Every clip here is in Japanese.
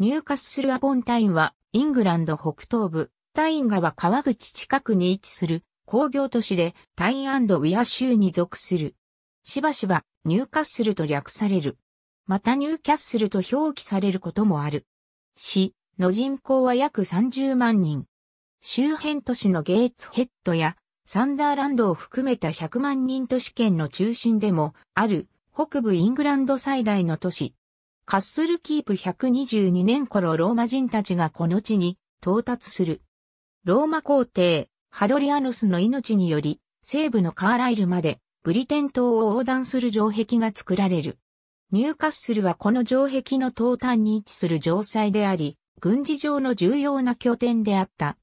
ニューカッスルアポンタインは、イングランド北東部、タイン川川口近くに位置する工業都市でタインウィア州に属する。しばしばニューカッスルと略される。またニューキャッスルと表記されることもある。市の人口は約30万人。周辺都市のゲーツヘッドやサンダーランドを含めた100万人都市圏の中心でもある北部イングランド最大の都市カッスルキープ122年頃ローマ人たちがこの地に到達する。ローマ皇帝、ハドリアヌスの命により、西部のカーライルまでブリテン島を横断する城壁が作られる。ニューカッスルはこの城壁の東端に位置する城塞であり、軍事上の重要な拠点であった。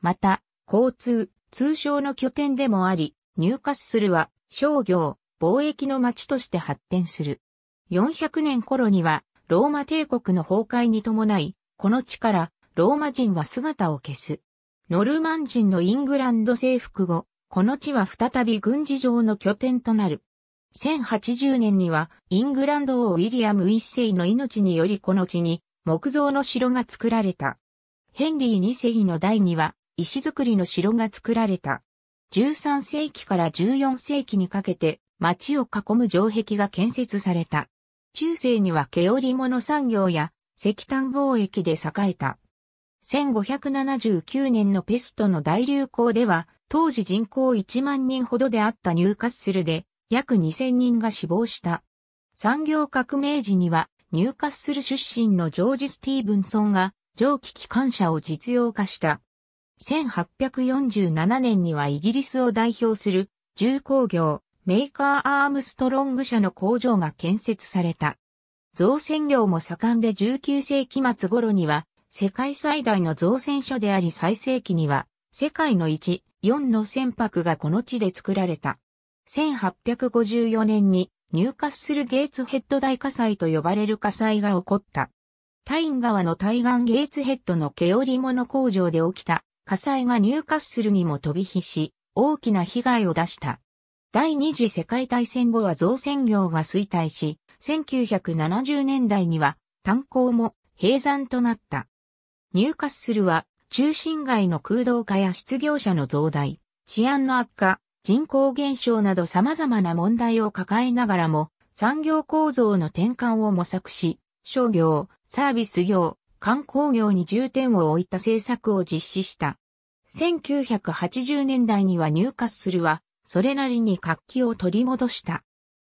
また、交通、通商の拠点でもあり、ニューカッスルは商業、貿易の町として発展する。400年頃にはローマ帝国の崩壊に伴い、この地からローマ人は姿を消す。ノルマン人のイングランド征服後、この地は再び軍事上の拠点となる。1080年には、イングランド王ウィリアム一世の命によりこの地に、木造の城が作られた。ヘンリー二世の代には、石造りの城が作られた。13世紀から14世紀にかけて、街を囲む城壁が建設された。中世には毛織物産業や石炭貿易で栄えた。1579年のペストの大流行では、当時人口1万人ほどであったニューカッスルで、約2000人が死亡した。産業革命時には、ニューカッスル出身のジョージ・スティーブンソンが、蒸気機関車を実用化した。1847年にはイギリスを代表する重工業、メーカーアームストロング社の工場が建設された。造船業も盛んで19世紀末頃には世界最大の造船所であり最盛期には世界の1、4の船舶がこの地で作られた。1854年に入荷するゲーツヘッド大火災と呼ばれる火災が起こった。タイン川の対岸ゲーツヘッドの毛織物工場で起きた火災が入荷するにも飛び火し、大きな被害を出した。第二次世界大戦後は造船業が衰退し、1970年代には炭鉱も閉山となった。ニューカッスルは中心街の空洞化や失業者の増大、治安の悪化、人口減少など様々な問題を抱えながらも、産業構造の転換を模索し、商業、サービス業、観光業に重点を置いた政策を実施した。1980年代にはニューカッスルはそれなりに活気を取り戻した。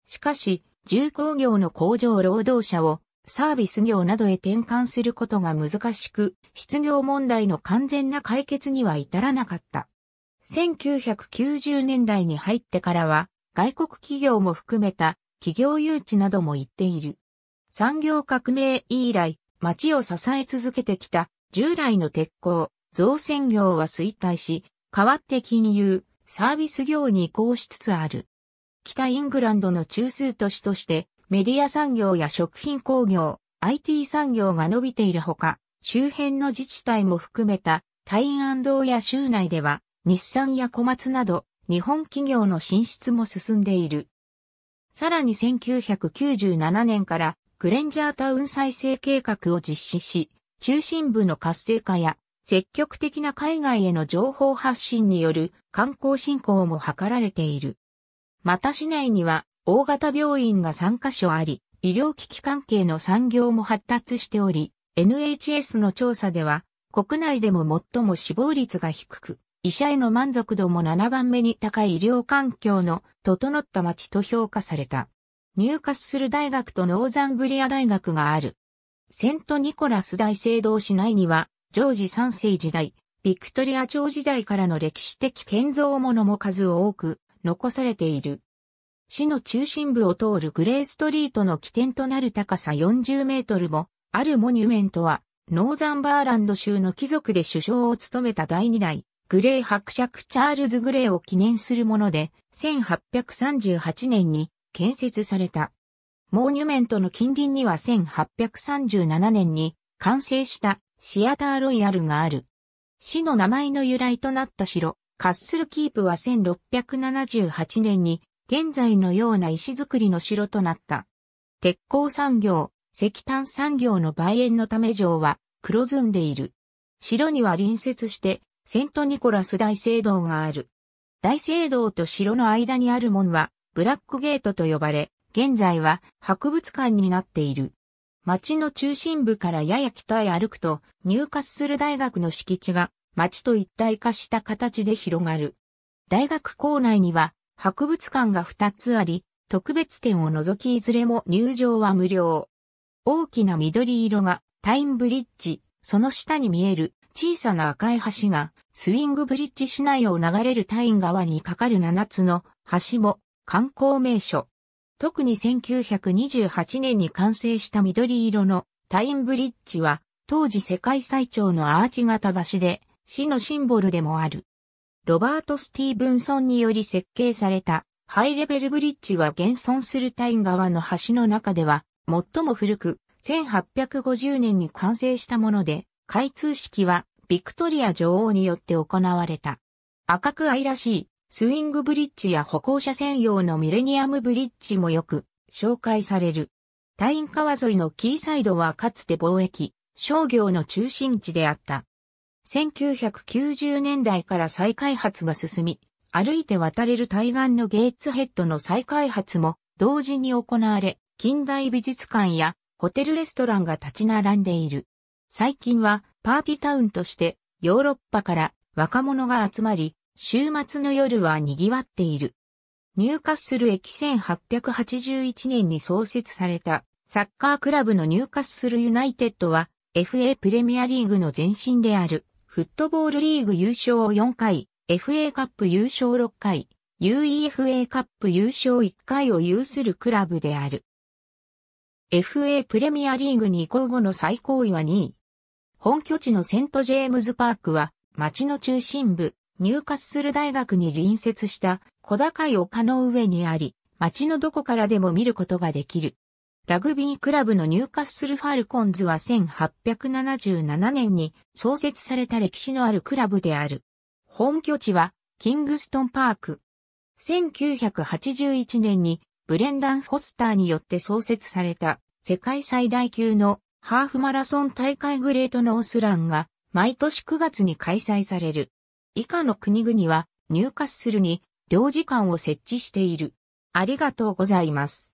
しかし、重工業の工場労働者をサービス業などへ転換することが難しく、失業問題の完全な解決には至らなかった。1990年代に入ってからは、外国企業も含めた企業誘致なども言っている。産業革命以来、街を支え続けてきた従来の鉄鋼、造船業は衰退し、代わって金融、サービス業に移行しつつある。北イングランドの中枢都市としてメディア産業や食品工業、IT 産業が伸びているほか、周辺の自治体も含めたタイアンドや州内では日産や小松など日本企業の進出も進んでいる。さらに1997年からクレンジャータウン再生計画を実施し、中心部の活性化や積極的な海外への情報発信による観光振興も図られている。また市内には大型病院が3カ所あり、医療機器関係の産業も発達しており、NHS の調査では国内でも最も死亡率が低く、医者への満足度も7番目に高い医療環境の整った町と評価された。入荷する大学とノーザンブリア大学がある。セントニコラス大聖堂市内にはジョージ3世時代、ビクトリア朝時代からの歴史的建造物も数多く残されている。市の中心部を通るグレーストリートの起点となる高さ40メートルもあるモニュメントは、ノーザンバーランド州の貴族で首相を務めた第2代、グレー伯爵チャールズ・グレーを記念するもので、1838年に建設された。モニュメントの近隣には1837年に完成したシアターロイヤルがある。市の名前の由来となった城、カッスルキープは1678年に現在のような石造りの城となった。鉄鋼産業、石炭産業の梅園のため城は黒ずんでいる。城には隣接してセントニコラス大聖堂がある。大聖堂と城の間にある門はブラックゲートと呼ばれ、現在は博物館になっている。町の中心部からやや北へ歩くと、入滑する大学の敷地が町と一体化した形で広がる。大学構内には博物館が2つあり、特別展を除きいずれも入場は無料。大きな緑色がタインブリッジ、その下に見える小さな赤い橋がスウィングブリッジ市内を流れるタイン川に架かる7つの橋も観光名所。特に1928年に完成した緑色のタインブリッジは、当時世界最長のアーチ型橋で、市のシンボルでもある。ロバート・スティーブンソンにより設計されたハイレベルブリッジは現存するタイン川の橋の中では最も古く1850年に完成したもので開通式はビクトリア女王によって行われた。赤く愛らしいスイングブリッジや歩行者専用のミレニアムブリッジもよく紹介される。タイン川沿いのキーサイドはかつて貿易、商業の中心地であった。1990年代から再開発が進み、歩いて渡れる対岸のゲーツヘッドの再開発も同時に行われ、近代美術館やホテルレストランが立ち並んでいる。最近はパーティタウンとしてヨーロッパから若者が集まり、週末の夜は賑わっている。ニューカッスル駅1881年に創設されたサッカークラブのニューカッスルユナイテッドは FA プレミアリーグの前身であるフットボールリーグ優勝を4回、FA カップ優勝6回、UEFA カップ優勝1回を有するクラブである。FA プレミアリーグに移行後の最高位は2位。本拠地のセントジェームズパークは街の中心部ニューカッスル大学に隣接した小高い丘の上にあり、街のどこからでも見ることができる。ラグビークラブのニューカッスルファルコンズは1877年に創設された歴史のあるクラブである。本拠地はキングストンパーク。1981年にブレンダン・フォスターによって創設された世界最大級のハーフマラソン大会グレートノースランが毎年9月に開催される。以下の国々は入荷するに領事館を設置している。ありがとうございます。